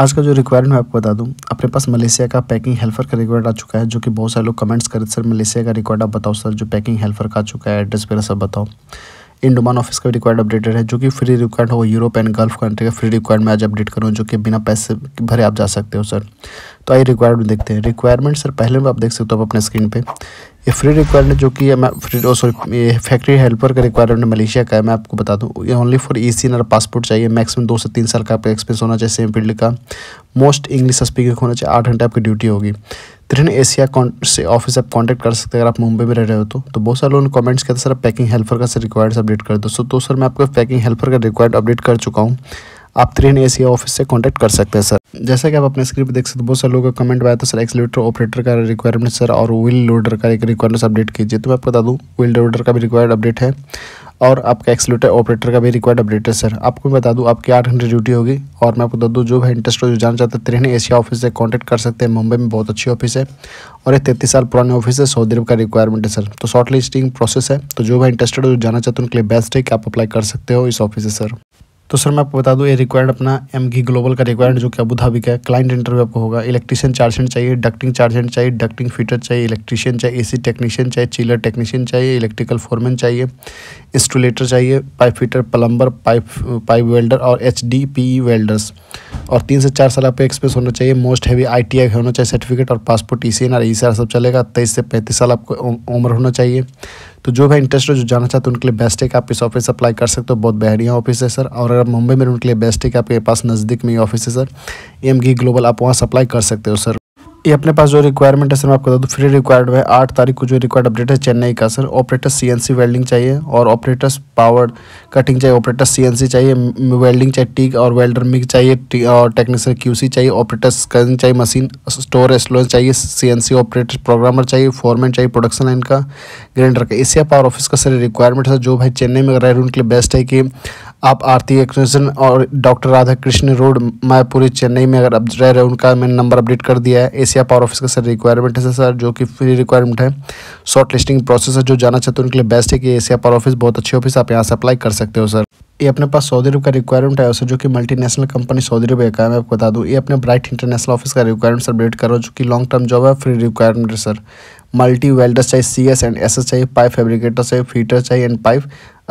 आज का जो रिक्वायरमेंट मैं आपको बता दूं अपने पास मलेशिया का पैकिंग हेल्पर का रिक्वायर्ड आ चुका है जो कि बहुत सारे लोग कमेंट्स करें सर मलेशिया का रिक्वायर्ड आप बताओ सर जो पैकिंग हेल्पर का आ चुका है एड्रेस वगैरह सब बताओ इंडोमान ऑफिस का भी रिक्वायर्ड अपडेटेड है जो कि फ्री रिक्वायर्ड होगा यूरोप एंड गल्फ कंट्री का फ्री रिक्वायर्ड में आज अपडेट करूँ जो कि बिना पैसे भरे आप जा सकते हो सर तो आइए में देखते हैं रिक्वायरमेंट सर पहले में आप देख सकते हो तो आप अपने स्क्रीन पे ये फ्री रिक्वायरमेंट जो कि मैं फ्री ओ सॉरी ये फैक्ट्री हेल्पर का रिक्वायरमेंट मलेशिया का है मैं आपको बता दूँ ये only for E C N passport चाहिए मैक्सिमम दो से तीन साल का आपका एक्सपीरियंस होना चाहिए सेम फील्ड का मोस्ट इंग्लिश स्पीकिंग होना चाहिए आठ घंटे आपकी ड्यूटी होगी त्रिन एशिया से ऑफिस आप कॉन्टैक्ट कर सकते हैं अगर आप मुंबई में रह रहे हो तो तो बहुत सारे लोगों ने कमेंट्स किया था सर पैकिंग हेल्पर का सर रिक्वायर्ड अपडेट कर दो सो तो सर मैं आपको पैकिंग हेल्पर का रिक्वायर्ड अपडेट कर चुका हूँ आप त्रिन एशिया ऑफिस से कॉन्टैक्ट कर सकते हैं सर जैसा कि आप अपने स्क्रीन पर देख सकते हैं बहुत सारे लोगों का कमेंट आया था सर एक्सलेटर ऑपरेटर का रिक्वायरमेंट सर और व्हील लोडर का एक रिक्वायरमेंट अपडेट कीजिए तो मैं आपको बता दूँ व्हील लोडर का भी रिक्वायर्ड अपडेट है और आपका एक्सलेटर ऑपरेटर का भी रिक्वायर्ड अपडेट है सर आपको मैं बता दूँ आपकी आठ घंटे ड्यूटी होगी और मैं आपको बता दूँ जो भी इंटरेस्ट जो जाना चाहते हैं त्रिहणी एशिया ऑफिस से कॉन्टैक्ट कर सकते हैं मुंबई में बहुत अच्छी ऑफिस है और ये तैतीस साल पुरानी ऑफिस है सऊदी अरब का रिक्वायरमेंट है सर तो शॉर्ट लिस्टिंग प्रोसेस है तो जो भी इंटरेस्टेड जो जाना चाहते हैं उनके लिए बेस्ट है कि आप अप्लाई कर सकते हो इस ऑफिस से सर तो सर मैं आपको बता दूँ ये रिक्वायर्ड अपना एम घी ग्लोबल का रिक्वायर्ड जो कि अबू धाबी का है क्लाइंट इंटरव्यू आपको होगा इलेक्ट्रीशियन चार्ज हेंड चाहिए डक्टिंग चार्ज हेंड चाहिए डक्टिंग फीटर चाहिए इलेक्ट्रीशियन चाहिए एसी टेक्नीशियन चाहिए चिलर टेक्नीशियन चाहिए इलेक्ट्रिकल फोरमैन चाहिए इंस्टोलेटर चाहिए pipe fitter plumber pipe pipe welder और H D P E welders और तीन से चार साल आपका एक्सपीरियंस होना चाहिए must have I T I होना चाहिए सर्टिफिकेट और passport E C N R E C R सब चलेगा तेईस से पैंतीस साल आपको उम्र होना चाहिए तो जो भी इंटरेस्ट जो जाना चाहते हो उनके लिए बेस्ट है कि आप इस ऑफिस अप्लाई कर सकते हो बहुत बढ़िया ऑफिस है सर और अगर मुंबई में उनके लिए बेस्ट है कि आपके पास नज़दीक में ही ऑफिस है सर एम ग्लोबल आप वहाँ सप्लाई कर सकते हो सर ये अपने पास जो रिक्वायरमेंट है सर मैं आपको बता दूँ फ्री रिक्वायर्ड है आठ तारीख को जो रिक्वायर्ड अपडेट है चेन्नई का सर ऑपरेटर सीएनसी वेल्डिंग चाहिए और ऑपरेटर्स पावर कटिंग चाहिए ऑपरेटर सीएनसी चाहिए वेल्डिंग चाहिए टीक और वेल्डर मिक चाहिए और टेक्नीशियन क्यूसी चाहिए ऑपरेटर स्कैनिंग चाहिए मशीन स्टोर एस्लोन चाहिए सी ऑपरेटर प्रोग्रामर चाहिए फॉरमैन चाहिए प्रोडक्शन लाइन का ग्रेंडर का एशिया पावर ऑफिस का सर रिक्वायरमेंट है जो भाई चेन्नई में रह रहे उनके लिए बेस्ट है कि आप आरती एक्सटेंशन और डॉक्टर राधा कृष्ण रोड मायापुरी चेन्नई में अगर आप रह रहे हो उनका मैंने नंबर अपडेट कर दिया है एशिया पावर ऑफिस का सर रिक्वायरमेंट है सर जो कि फ्री रिक्वायरमेंट है शॉर्ट लिस्टिंग प्रोसेस है जो जाना चाहते हो उनके लिए बेस्ट है कि एशिया पावर ऑफिस बहुत अच्छी ऑफिस आप यहाँ से अप्लाई कर सकते हो सर ये अपने पास सऊदी अरब का रिक्वायरमेंट है सर जो कि मल्टीनेशनल कंपनी सऊदी अरब का है मैं आपको बता दूँ ये अपने ब्राइट इंटरनेशनल ऑफिस का रिक्वायरमेंट सर अपडेट करो जो कि लॉन्ग टर्म जॉब है फ्री रिक्वायरमेंट है सर मल्टी वेल्डर चाहिए C S and S S चाहिए पाइप फेब्रिकेटर चाहिए फीटर चाहिए एंड पाइप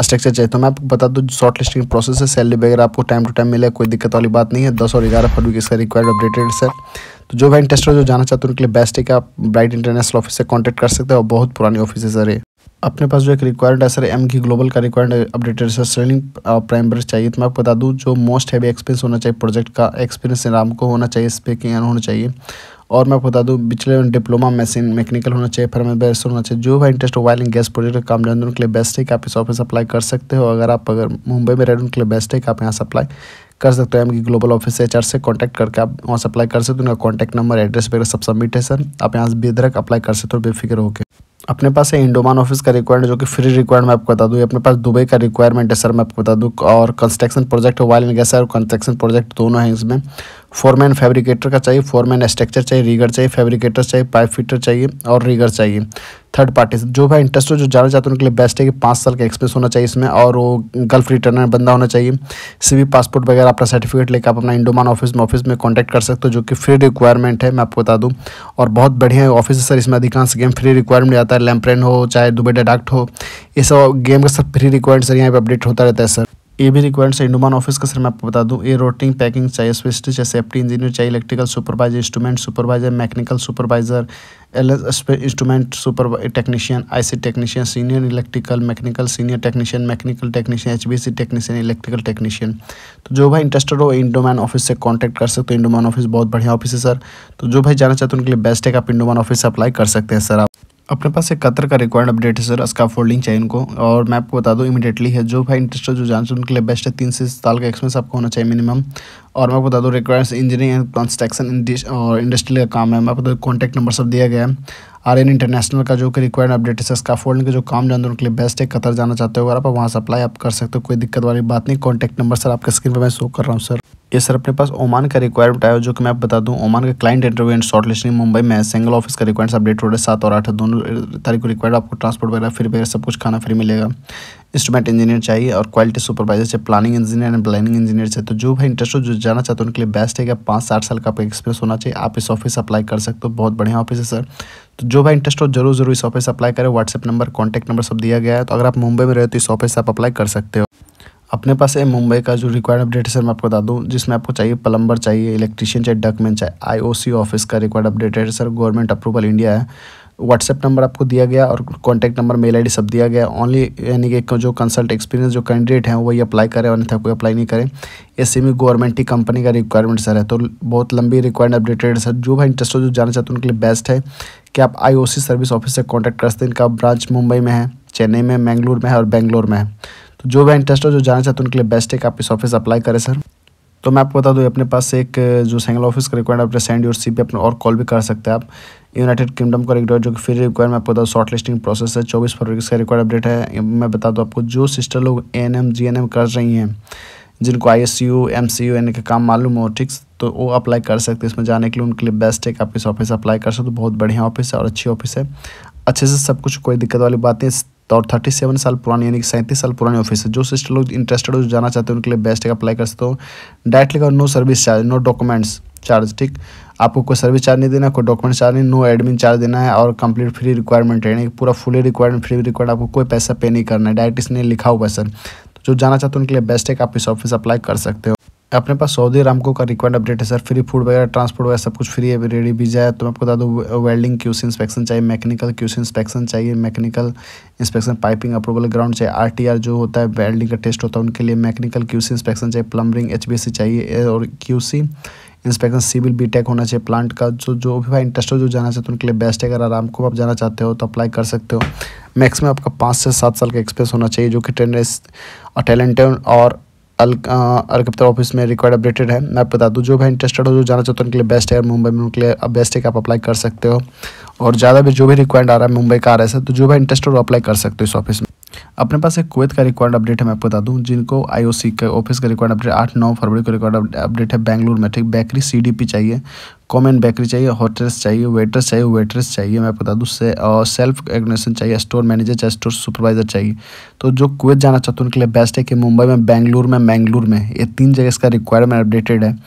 स्ट्रक्चर चाहिए तो मैं आपको बता दूँ शॉर्ट लिस्टिंग प्रोसेस है सैलरी वगैरह आपको टाइम टू टाइम मिले कोई दिक्कत वाली बात नहीं है दस और ग्यारह फरवरी इसका रिक्वायर्ड अपडेटेड है तो जो भाई इंटरेस्टर जो जाना चाहते हैं उनके लिए बेस्ट है कि आप ब्राइट इंटरनेशनल ऑफिस से कॉन्टैक्ट कर सकते हैं और बहुत पुरानी ऑफिस है सर अपने पास जो एक रिक्वायर्ड है सर एम की ग्लोबल का required updated sir prime brace चाहिए तो मैं आपको बता दूँ जो मोस्ट हैवी एक्सपीरियंस होना चाहिए प्रोजेक्ट का एक्सपीरियंस राम को होना चाहिए स्पीकिंग होना चाहिए और मैं बता दूँ पिछले डिप्लोमा मशीन मैकेनिकल होना चाहिए फिर मैं बेस्ट होना चाहिए जो भी interest oil and gas project काम जान हैं उनके लिए बेस्ट है कि आप इस ऑफिस अप्लाई कर सकते हो अगर आप अगर मुंबई में रहें उनके लिए बेस्ट है कि आप यहाँ से अप्लाई कर सकते हो एम की ग्लोबल ऑफिस एच से कॉन्टैक्ट करके आप वहाँ से अप्लाई कर सकते हो उनका कॉन्टैक्ट नंबर एड्रेस वगैरह सब सबमिट है सर आप यहाँ से बेदरक अप्लाई कर सकते हो बेफिक्र होकर अपने पास है इंडोमान ऑफिस का रिक्वायरमेंट जो कि फ्री रिक्वायरमेंट मैं आपको बता दूँ अपने पास दुबई का रिक्वायरमेंट है सर मैं आपको बता दूँ और कंस्ट्रक्शन प्रोजेक्ट है एंड गैस और कंस्ट्रक्शन प्रोजेक्ट दोनों हैं इसमें फोरमैन फैब्रिकेटर का चाहिए फोरमैन स्ट्रक्चर चाहिए रीगर चाहिए फैब्रिकेटर चाहिए पाइप फिटर चाहिए और रीगर चाहिए थर्ड पार्टी से जो भाई इंटरेस्ट हो जो जाना चाहते हैं उनके लिए बेस्ट है कि पाँच साल का एक्सपीरियंस होना चाहिए इसमें और वो गल्फ रिटर्नर बंदा होना चाहिए सीवी पासपोर्ट वगैरह अपना सर्टिफिकेट लेकर आप अपना इंडोमान ऑफिस में ऑफिस में कॉन्टैक्ट कर सकते हो जो कि फ्री रिक्वायरमेंट है मैं आपको बता दूँ और बहुत बढ़िया ऑफिस सर इसमें अधिकांश गेम फ्री रिक्वायरमेंट आता है लैम्प्रेन हो चाहे दुबई डाडाक्ट हो ये सब गेम का सब फ्री रिक्वायरमेंट सर यहाँ पर अपडेट होता रहता है सर ये भी रिक्वायर्ड है इंडोमान ऑफिस का सर मैं आपको बता दूं ये रोटिंग पैकिंग चाहे स्विस्ट चाहे सेफ्टी इंजीनियर चाहे electrical supervisor instrument supervisor mechanical supervisor L S instrument super technician IC technician senior electrical mechanical senior technician mechanical technician एचबीसी टेक्नीशियन इलेक्ट्रिकल टेक्नीशियन तो जो भाई इंटरेस्टेड हो इंडोमैन ऑफिस से कॉन्टैक्ट कर सकते हो इंडोमैन ऑफिस बहुत बढ़िया ऑफिस है सर तो जो भाई जाना चाहते हो उनके लिए बेस्ट है आप इंडोमैन ऑफिस से अप्लाई कर सकते हैं सर आप अपने पास एक कतर का रिक्वायर्ड अपडेट है सर इसका फोल्डिंग चाहिए उनको और मैं आपको बता दूं इमीडिएटली है जो भाई इंटरेस्टेड जो जान उनके लिए बेस्ट है तीन से साल का एक्सपीरियंस आपको होना चाहिए मिनिमम और मैं आपको बता दूँ रिक्वायर्स इंजीनियरिंग एंड कंस्ट्रक्शन और इंडस्ट्री का काम है मैं आपको कॉन्टैक्ट नंबर सब दिया गया है आर एन इंटरनेशनल का जो कि रिक्वायर्ड अपडेट है इसका फोल्डिंग का जो काम जानते हैं उनके लिए बेस्ट है कतर जाना चाहते हो अगर आप वहाँ से अप्लाई आप कर सकते हो कोई दिक्कत वाली बात नहीं कॉन्टैक्ट नंबर सर आपके स्क्रीन पर मैं शो कर रहा हूँ सर ये सर अपने पास ओमान का रिक्वायरमेंट आया जो कि मैं आप बता दूं ओमान का client interview and short listing Mumbai में सिंगल ऑफिस का रिक्वायरमेंट्स अपडेट हो रहे सात और आठ दोनों तारीख को रिक्वायर्ड आपको ट्रांसपोर्ट वगैरह फिर वगैरह सब कुछ खाना फ्री मिलेगा इंस्ट्रूमेंट इंजीनियर चाहिए और क्वालिटी सुपरवाइजर चाहिए planning engineer and planning engineer चाहिए तो जो भाई इंटरेस्ट हो जो जाना चाहते हैं उनके लिए बेस्ट है पाँच साठ साल का आपका एक्सपीरियंस होना चाहिए आप इस ऑफिस अप्लाई कर सकते हो बहुत बढ़िया ऑफिस है सर तो जो भाई इंटरेस्ट हो जरूर जरूर इस ऑफिस अप्लाई करें व्हाट्सअप नंबर कॉन्टैक्ट नंबर सब दिया गया है तो अगर आप मुंबई में रहे तो इस ऑफिस से आप अप्लाई कर सकते हो अपने पास है मुंबई का जो रिक्वायर्ड सर मैं आपको बता दूँ जिसमें आपको चाहिए प्लम्बर चाहिए इलेक्ट्रीशियन चाहिए डकमैन चाहिए आईओसी ऑफिस का required updated sir government approval India है व्हाट्सएप नंबर आपको दिया गया और कॉन्टैक्ट नंबर मेल आई सब दिया गया ओनली यानी कि जो कंसल्ट एक्सपीरियंस जो कैंडिडेट हैं वही अप्लाई करें था कोई अप्लाई नहीं करें एस में गवर्नमेंट ही कंपनी का रिक्वायरमेंट सर है तो बहुत लंबी रिक्वायर्ड अपडेटेड सर जो भाई इंटरेस्ट जो जाना चाहते हैं उनके लिए बेस्ट है कि आप आई सर्विस ऑफिस से कॉन्टैक्ट कर सकते हैं इनका ब्रांच मुंबई में है चेन्नई में मैंगलोर में है और बेंगलोर में है तो जो भी इंटरेस्टेड जो जाना चाहते हैं उनके लिए बेस्ट है कि आप इस ऑफिस अप्लाई करें सर तो मैं आपको बता दूँ अपने पास एक जो सिंगल ऑफिस का रिक्वायरमेंट आप सेंड योर सी पे अपने और कॉल भी कर सकते हैं आप यूनाइटेड किंगडम का रिक्वायर जो कि फिर रिक्वायर मैं आपको बता दूँ शॉर्ट लिस्टिंग प्रोसेस है चौबीस फरवरी इसका रिक्वायर अपडेट है मैं बता दूँ आपको जो सिस्टर लोग A N M G N M कर रही हैं जिनको I S U M C U यानी कि काम मालूम हो ठीक तो वो अप्लाई कर सकते हैं इसमें जाने के लिए उनके लिए बेस्ट है कि आप इस ऑफिस अप्लाई कर सकते हो बहुत बढ़िया ऑफिस है और अच्छी ऑफिस है अच्छे से सब कुछ कोई दिक्कत वाली बात नहीं तो और थर्टी सेवन साल पुरानी यानी कि सैंतीस साल पुरानी ऑफिस है जो सिस्टर लोग इंटरेस्टेड हो जाना चाहते हैं उनके लिए बेस्ट है अप्लाई कर सकते हो डायरेक्ट का no service charge no documents charge ठीक आपको कोई सर्विस चार्ज नहीं देना कोई डॉक्यूमेंट चार्ज नहीं नो एडमिन चार्ज देना है और कंप्लीट फ्री रिक्वायरमेंट है यानी पूरा फुली रिक्वायरमेंट फ्री रिक्वायर आपको कोई पैसा पे नहीं करना है डायरेक्ट इसने लिखा हुआ है सर तो जो जाना चाहते हो उनके लिए बेस्ट है आप इस ऑफिस अप्लाई कर सकते हो अपने पास सऊदी अरामको का रिक्वायर्ड अपडेट है सर फ्री फूड वगैरह ट्रांसपोर्ट वगैरह सब कुछ फ्री है रेडी भी जाए तो मैं आपको बता दूँ वेल्डिंग क्यूसी इंस्पेक्शन चाहिए मैकेनिकल क्यूसी इंस्पेक्शन चाहिए mechanical inspection piping approval ground चाहिए आरटीआर जो होता है वेल्डिंग का टेस्ट होता है उनके लिए मैकेनिकल क्यूसी इंस्पेक्शन चाहिए प्लम्बरिंग एच चाहिए और क्यूसी इंस्पेक्शन सिविल बीटेक होना चाहिए प्लांट का जो जो भी भाई इंटरेस्ट जो जाना चाहते हो उनके लिए बेस्ट है अगर आराम को आप जाना चाहते हो तो अप्लाई कर सकते हो मैक्सिमम आपका पाँच से सात साल का एक्सपीरियंस होना चाहिए जो कि ट्रेनर और टैलेंटेड और अलकप्तर ऑफिस में रिक्वायर्ड अपडेटेड है मैं बता दूँ जो भी इंटरेस्टेड हो जो जाना चाहते हो उनके लिए बेस्ट है मुंबई में उनके लिए बेस्ट है कि आप अप्लाई कर सकते हो और ज़्यादा भी जो भी रिक्वायर्ड आ रहा है मुंबई का आ रहा है तो जो भी इंटरेस्टेड हो अप्लाई कर सकते हो इस ऑफिस में अपने पास एक कुवैत का रिकॉर्ड अपडेट है मैं आपको बता दूं जिनको आईओसी के ऑफिस का रिकॉर्ड अपडेट आठ नौ फरवरी को रिकॉर्ड अपडेट है बैंगलोर में ठीक बेकरी सीडीपी चाहिए कॉमन बेकरी चाहिए होटल्स चाहिए वेटर्स चाहिए वेटर्स चाहिए मैं आपको बता दूँ से, और सेल्फ एग्नेशन चाहिए स्टोर मैनेजर चाहिए स्टोर सुपरवाइजर चाहिए तो जो कुवैत जाना चाहते हैं उनके लिए बेस्ट है कि मुंबई में बैंगलोर में मैंगलोर में ये तीन जगह इसका रिक्वायरमेंट अपडेटेड है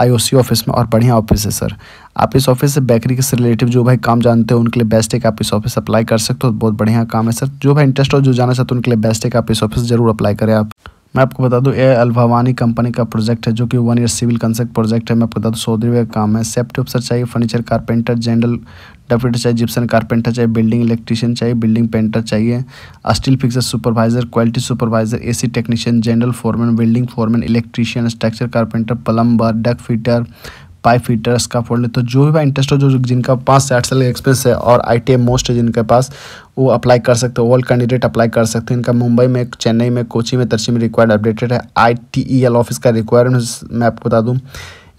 आईओसी ऑफिस में और बढ़िया ऑफिस है सर आप इस ऑफिस से बेकरी के से रिलेटिव जो भाई काम जानते हो उनके लिए बेस्ट है कि आप इस ऑफिस अप्लाई कर सकते हो बहुत बढ़िया काम है सर जो भाई इंटरेस्ट हो जो जाना चाहते हो उनके लिए बेस्ट है कि आप इस ऑफिस जरूर अप्लाई करें आप मैं आपको बता दूं ए अलभावानी कंपनी का प्रोजेक्ट है जो कि one year civil construct project है मैं आपको बता दूं सऊदी का काम है सेफ्टी ऑफिसर चाहिए फर्नीचर कारपेंटर जनरल डेप्यूटी चाहिए जिप्सन कारपेंटर चाहिए बिल्डिंग इलेक्ट्रीशियन चाहिए बिल्डिंग पेंटर चाहिए steel fixer supervisor quality supervisor AC technician general foreman building foreman electrician structure carpenter plumber duct fitter pipe fitter का फोल्ड तो जो भी इंटरेस्ट हो जो जिनका पाँच से आठ साल का एक्सपीरियंस है और आई मोस्ट है जिनके पास वो अप्लाई कर सकते हो ऑल कैंडिडेट अप्लाई कर सकते हैं इनका मुंबई में चेन्नई में कोची में तरसी में रिक्वायर्ड अपडेटेड है आई ऑफिस e का रिक्वायरमेंट मैं आपको बता दूँ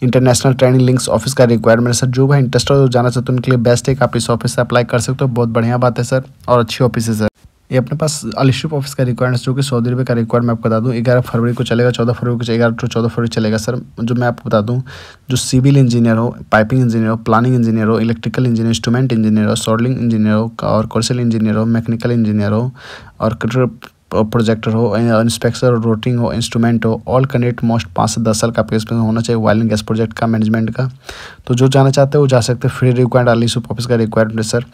इंटरनेशनल ट्रेनिंग लिंक्स ऑफिस का रिक्वायरमेंट सर जो भाई इंटरेस्टेड हो जाना चाहते हो उनके लिए बेस्ट है आप इस ऑफिस से अप्लाई कर सकते हो बहुत बढ़िया बात है सर और अच्छी ऑफिस है सर ये अपने पास अलीशिप ऑफिस का रिक्वायरमेंट जो कि सऊदी अरब का रिक्वायरमेंट मैं आपको बता दूँ ग्यारह फरवरी को चलेगा चौदह फरवरी को ग्यारह टू चौदह फरवरी चलेगा सर जो मैं आपको बता दूँ जो सिविल इंजीनियर हो पाइपिंग इंजीनियर हो प्लानिंग इंजीनियर हो इलेक्ट्रिकल इंजीनियर इंस्ट्रूमेंट इंजीनियर हो सॉर्लिंग इंजीनियर हो और कॉर्सल इंजीनियर हो मैकेनिकल इंजीनियर हो और प्रोजेक्टर हो इंस्पेक्टर हो रोटिंग हो इंस्ट्रूमेंट हो ऑल कनेक्ट मोस्ट पाँच से दस साल का आपके एक्सपीरियंस होना चाहिए वायलिन गैस प्रोजेक्ट का मैनेजमेंट का तो जो जाना चाहते हैं वो जा सकते हैं फ्री रिक्वायर्ड आली ऑफिस का रिक्वायरमेंट है सर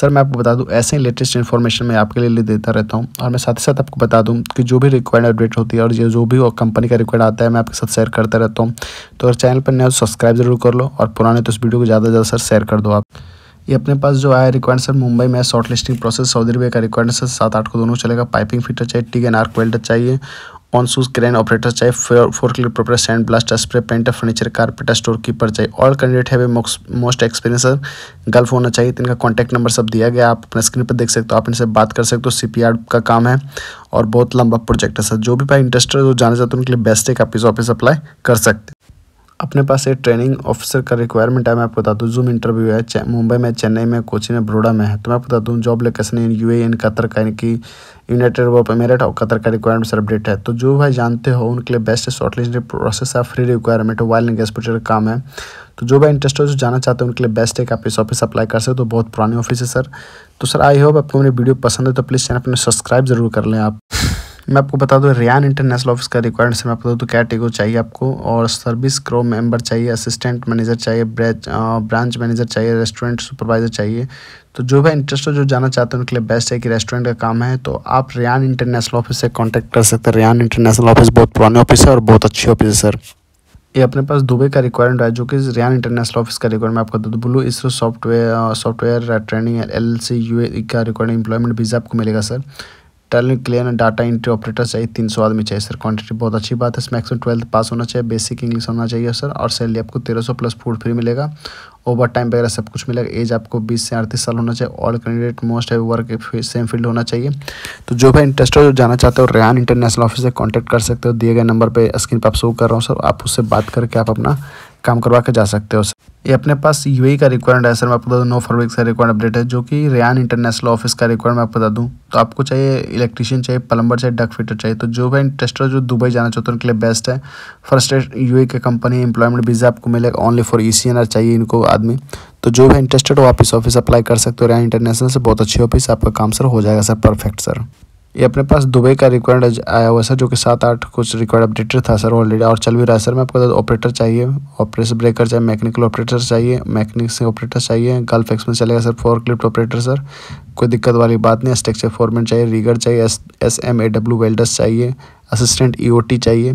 सर मैं आपको बता दूँ ऐसे ही लेटेस्ट इन्फॉर्मेशन मैं आपके लिए देता रहता हूँ और मैं साथ ही साथ आपको बता दूँ कि जो भी रिक्वायर्ड अपडेट होती है और ये जो भी कंपनी का रिक्वायर्ड आता है मैं आपके साथ शेयर करता रहता हूँ तो अगर चैनल पर नया सब्सक्राइब तो जरूर कर लो और पुराने तो इस वीडियो को ज़्यादा से ज़्यादा सर शेयर कर दो आप ये अपने पास जो आया रिक्वायरमेंट सर मुंबई में short listing process Saudi Arabia का रिक्वायरमेंट सर सात आठ को दोनों चलेगा पाइपिंग फिटर चाहिए टी एन आर्क वेल्डर चाहिए ऑन शूज क्रेन ऑपरेटर चाहिए forklift proper sand blast spray painter furniture carpenter store keeper चाहिए ऑल कैंडिडेट है मोस्ट एक्सपीरियंस गर्ल्फ होना चाहिए इनका कॉन्टैक्ट नंबर सब दिया गया आप अपने स्क्रीन पर देख सकते हो आप इनसे बात कर सकते हो सी का काम है और बहुत लंबा प्रोजेक्ट है सर जो भी भाई इंटरेस्टेड जो जाना चाहते हो उनके लिए बेस्ट है आप इस ऑफिस अप्लाई कर सकते हैं अपने पास एक ट्रेनिंग ऑफिसर का रिक्वायरमेंट है मैं आपको बता दूँ जूम इंटरव्यू है मुंबई में चेन्नई में कोचिंग में बड़ोड़ा में है तो मैं आपको बता दूँ job location in U in Qatar का इनकी यूनाइटेड अरब एमिरेट और कतर का रिक्वायरमेंट सर अपडेट है तो जो भाई जानते हो उनके लिए बेस्ट शॉर्टलिस्ट प्रोसेस है फ्री रिक्वायरमेंट है वाइल एंगेजपोटर काम है तो जो भाई इंटरेस्ट हो जो जाना चाहते हैं उनके लिए बेस्ट है कि आप इस ऑफिस अप्लाई कर सकते हो तो बहुत पुरानी ऑफिस है सर तो सर आई होप आपको मेरी वीडियो पसंद है तो प्लीज़ चैनल अपने सब्सक्राइब जरूर कर लें आप मैं आपको बता दूं रियान इंटरनेशनल ऑफिस का रिक्वायरमेंट से मैं आपको बता दूँ क्या चाहिए आपको और सर्विस क्रो मेंबर चाहिए असिस्टेंट मैनेजर चाहिए ब्रांच मैनेजर चाहिए रेस्टोरेंट सुपरवाइजर चाहिए तो जो भी इंटरेस्ट जो जाना चाहते हैं उनके लिए बेस्ट है कि रेस्टोरेंट का काम है तो आप रियान इंटरनेशनल ऑफिस से कॉन्टैक्ट कर सकते हैं रियान इंटरनेशनल ऑफिस बहुत पुरानी ऑफिस है और बहुत अच्छी ऑफिस है सर ये अपने पास दुबई का रिक्वायरमेंट है जो कि रियान इंटरनेशनल ऑफिस का रिक्वायरमेंट आपको बता दूँ ब्लू इसरो software software training L C U का रिक्वायरमेंट एम्प्लॉयमेंट वीज़ा आपको मिलेगा sir talent clear and data entry operator चाहिए तीन सौ आदमी चाहिए सर क्वांटिटी बहुत अच्छी बात है इसमें मैक्सिमम ट्वेल्थ पास होना चाहिए बेसिक इंग्लिश होना चाहिए सर और सैलरी आपको तेरह सौ प्लस फूड फ्री मिलेगा ओवर टाइम वगैरह सब कुछ मिलेगा एज आपको बीस से अड़तीस साल होना चाहिए ऑल कैंडिडेट मोस्ट है वर्क सेम फील्ड होना चाहिए तो जो भी इंटरेस्टेड जो जाना चाहते हो रेहान इंटरनेशनल ऑफिस से कॉन्टैक्ट कर सकते हो दिए गए नंबर पर स्क्रीन पर आप शो कर रहा हूँ सर आप उससे बात करके आप अपना काम करवा के जा सकते हो ये अपने पास यू e का रिक्वायरमेंट है सर मैं आपको बता दूँ नो फरवरी का रिक्वायरमेंट अपडेट है जो कि रियान इंटरनेशनल ऑफिस का रिक्वायरमेंट मैं आपको बता दूँ तो आपको चाहिए इलेक्ट्रिशियन चाहिए प्लम्बर चाहिए डक फिटर चाहिए तो जो भी इंटरेस्टर जो दुबई जाना चाहते हैं उनके लिए बेस्ट है फर्स्ट यू e के कंपनी एम्प्लॉयमेंट वीज़ा आपको मिलेगा ओनली फॉर ई चाहिए इनको आदमी तो जो भी इंटरेस्टेड हो आप इस ऑफिस अप्लाई कर सकते हो रियान इंटरनेशनल से बहुत अच्छी ऑफिस आपका काम सर हो जाएगा सर परफेक्ट सर ये अपने पास दुबई का रिक्वायर्ड आया हुआ सर जो कि सात आठ कुछ रिक्वायर्ड अपडेटेड था सर ऑलरेडी और चल भी रहा है सर मैं आपको ऑपरेटर चाहिए ऑपरेशन ब्रेकर चाहिए मैकेनिकल ऑपरेटर चाहिए मैकेनिक्स ऑपरेटर चाहिए गल्फ एक्स में चलेगा sir forklift operator sir कोई दिक्कत वाली बात नहीं e स्ट्रक्चर फॉर्मेट चाहिए रीगर चाहिए S M A W welders चाहिए असिस्टेंट ई ओ टी चाहिए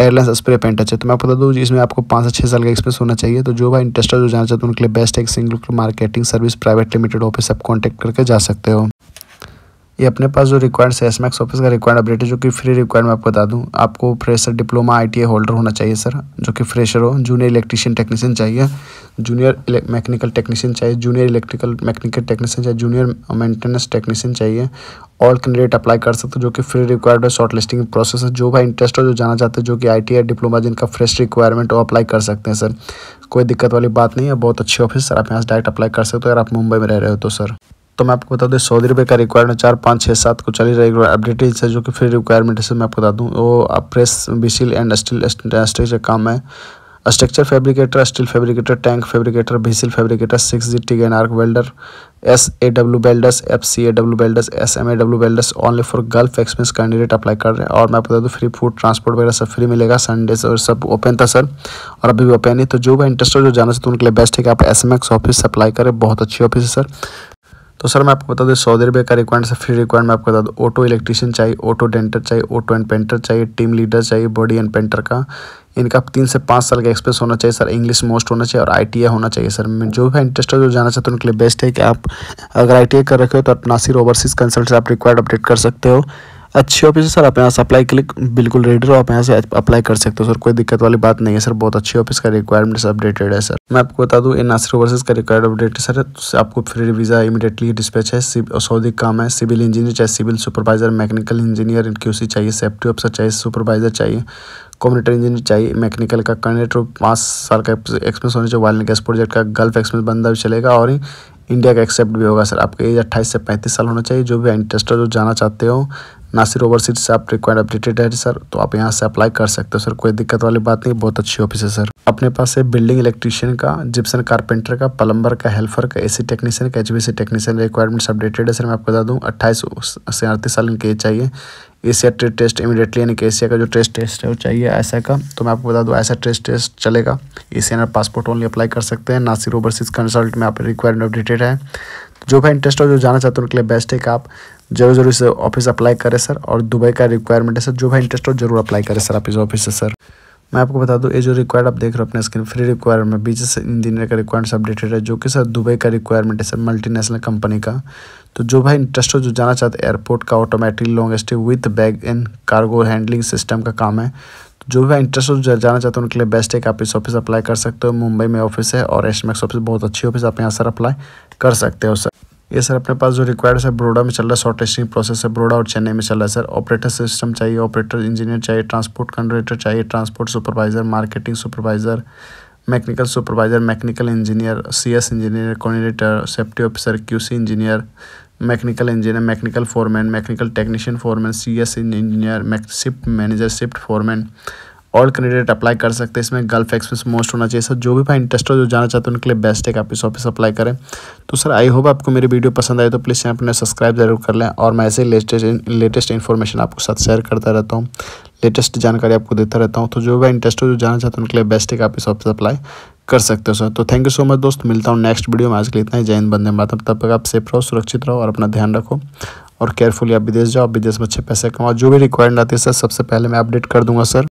एयरलाइंस स्प्रे पेंटर चाहिए तो मैं आपको बता दूँ इसमें आपको पाँच से छः साल का एक्सपीरियंस होना चाहिए तो जो भाई इंटरेस्टेड जो जाना चाहते तो हैं उनके लिए बेस्ट एक single marketing service private limited office आप कॉन्टैक्ट करके जा सकते हो ये अपने पास जो रिक्वायर्ड सेल्स मैक्स ऑफिस का रिक्वायर्ड अपडेट है जो कि फ्री रिक्वायर्ड मैं आपको बता दूँ आपको फ्रेशर डिप्लोमा आई होल्डर होना चाहिए सर जो कि फ्रेशर हो जूनियर इलेक्ट्रीशियन टेक्नीशियन चाहिए जूनियर मैकेनिकल टेक्नीशियन चाहिए जूनियर इलेक्ट्रिकल मैकेनिकल टेक्नीशियन चाहिए जूनियर मेंटेनेंस टेक्नीशियन चाहिए ऑल कैंडिडेट अप्लाई कर सकते हो जो कि फ्री रिक्वायर्ड है शॉर्ट लिस्टिंग प्रोसेस है जो भाई इंटरेस्ट हो जो जाना चाहते हैं जो कि आई टी डिप्लोमा जिनका फ्रेश रिक्वायरमेंट हो अप्लाई कर सकते हैं सर कोई दिक्कत वाली बात नहीं है बहुत अच्छी ऑफिस सर आप यहाँ से डायरेक्ट अप्लाई कर सकते हो अगर आप मुंबई में रह रहे हो तो सर तो मैं आपको बता दूँ सऊदी रुपये का रिक्वायरमेंट चार पाँच छः सात को चली रहा अपडेट है जो कि फ्री रिक्वायरमेंट है मैं आपको बता दूँ वो आप press vessel and steel structure काम है structure fabricator steel fabricator tank fabricator vessel fabricator six G T N arc welder S A W welders F C A W welds S M A W welders only for gulf experience candidate apply कर रहे हैं और मैं आपको बता दूँ free food transport वगैरह सब फ्री मिलेगा संडे और सब ओपन था सर और अभी भी ओपन नहीं तो जो भी इंटरेस्ट हो जाना चाहते तो उनके लिए बेस्ट है कि आप S M X office apply करें बहुत अच्छी ऑफिस है सर तो सर मैं आपको बता दूँ सौ रुपये का रिक्वायरमेंट से फ्री रिक्वायरमेंट मैं आपको बता दूँ ऑटो इलेक्ट्रीशियन चाहिए ऑटो डेंटर चाहिए ऑटो एंड पेंटर चाहिए टीम लीडर चाहिए बॉडी एंड पेंटर का इनका तीन से पाँच साल का एक्सपीरियंस होना चाहिए सर इंग्लिश मोस्ट होना चाहिए और आई होना चाहिए सर मैं जो भी है जो जाना चाहते हो उनके लिए बेस्ट है कि आप अगर आई कर रखे हो तो आप नासिर ओवरसीज कंसल्ट से आप रिक्वायर्ड अपडेट कर सकते हो अच्छी ऑफिस है सर आप यहाँ से अप्लाई के लिए बिल्कुल रेडी रहो आप यहाँ से अप्लाई कर सकते हो सर कोई दिक्कत वाली बात नहीं है सर बहुत अच्छी ऑफिस का रिक्वायरमेंट अपडेटेड है सर मैं आपको बता दूँ इन आसर वर्सेज का रिक्वायर्ड अपडेट है सर तो आपको फ्री वीज़ा इमीडिएटली डिस्पैच है सऊदी काम है सिविल इंजीनियर चाहे civil supervisor mechanical engineer QC चाहिए सेफ्टी ऑफिसर चाहिए सुपरवाइजर चाहिए कॉम्पिटेटर इंजीनियर चाहिए मैकेनिकल का कैंडिडेट पाँच साल का एक्सपीरियंस होना चाहिए वाइल्ड गैस प्रोजेक्ट का गल्फ एक्सपीरियंस बंदा भी चलेगा और इंडिया का एक्सेप्ट भी होगा सर आपका एज अट्ठाईस से पैंतीस साल होना चाहिए जो भी इंटरेस्टेड जो जाना चाहते हो नासिर ओवरसीज से आप रिक्वायर्ड अपडेटेड है सर तो आप यहाँ से अप्लाई कर सकते हो सर कोई दिक्कत वाली बात नहीं बहुत अच्छी ऑफिस है सर अपने पास है बिल्डिंग इलेक्ट्रीशियन का जिप्सन कारपेंटर का प्लम्बर का हेल्पर का एसी टेक्नीशियन का एचबीसी टेक्नीशियन रिक्वायरमेंट्स अपडेटेड है सर मैं आपको बता दूँ अट्ठाईस से अड़तीस साल इनके चाहिए एशिया ट्रेड टेस्ट इमीडिएटली यानी कि एशिया का जो टेस्ट टेस्ट है वो चाहिए ऐसा का तो मैं आपको बता दूँ ऐसा टेस्ट टेस्ट चलेगा एशियन पासपोर्ट ओनली अप्लाई कर सकते हैं नासिर ओवरसीज कंसल्ट में आप रिक्वायरमेंट अपडेटेड है जो भी इंटरेस्ट हो जो जाना चाहते हो उनके लिए बेस्ट है कि आप जरूर जरूर इस ऑफिस अप्लाई करें सर और दुबई का रिक्वायरमेंट है सर जो भी इंटरेस्ट हो जरूर अप्लाई करें सर आप इस ऑफिस से सर मैं आपको बता दूं ये जो रिक्वायर्ड आप देख रहे हो अपने screen free requirement business engineer का रिक्वायरमेंट अपडेटेड है जो कि सर दुबई का रिक्वायरमेंट है सर मल्टीनेशनल कंपनी का तो जो भाई इंटरेस्ट हो जो जाना चाहते हैं एयरपोर्ट का automatic long stay with bag and cargo handling system का काम है जो भी इंटरेस्ट हो जाना चाहते हैं उनके लिए बेस्ट है कि आप इस ऑफिस अप्लाई कर सकते हो मुंबई में ऑफिस है और एस ऑफिस बहुत अच्छी ऑफिस आप यहाँ सर अप्लाई कर सकते हो सर ये सर अपने पास जो रिक्वायर्ड है ब्रोडा में चल रहा है शॉर्ट टेस्टिंग प्रोसेस है ब्रोडा और चेन्नई में चल रहा है सर ऑपरेटर सिस्टम चाहिए ऑपरेटर इंजीनियर चाहिए ट्रांसपोर्ट कंडरेटर चाहिए transport supervisor marketing supervisor mechanical supervisor mechanical engineer CS engineer coordinator safety officer QC engineer mechanical engineer mechanical foreman mechanical technician foreman C S engineer shift manager shift foreman all candidate apply कर सकते हैं इसमें gulf experience most होना चाहिए sir जो भी भाई interest हो जो जाना चाहते हैं उनके लिए बेस्ट है आप इस ऑफिस अप्लाई करें तो सर आई होप आपको मेरी वीडियो पसंद आए तो प्लीज़ चैनल अपने सब्सक्राइब जरूर कर लें और मैं ऐसे लेटेस्ट लेटेस्ट इन्फॉर्मेशन आपके साथ शेयर करता रहता हूँ लेटेस्ट जानकारी आपको देता रहता हूँ तो जो भी इंटरेस्ट हो जो जानना चाहते हैं उनके लिए बेस्ट है आप इस ऑप्शन अप्लाई कर सकते हो सर तो थैंक यू सो मच दोस्त मिलता हूँ नेक्स्ट वीडियो में आज के लिए इतना ही जैन बंदे मातम तब तक आप सेफ रहो सुरक्षित रहो और अपना ध्यान रखो और केयरफुली आप विदेश जाओ विदेश में अच्छे पैसे कमाओ जो भी रिक्वायर्ड आती है सर सबसे पहले मैं अपडेट कर दूंगा सर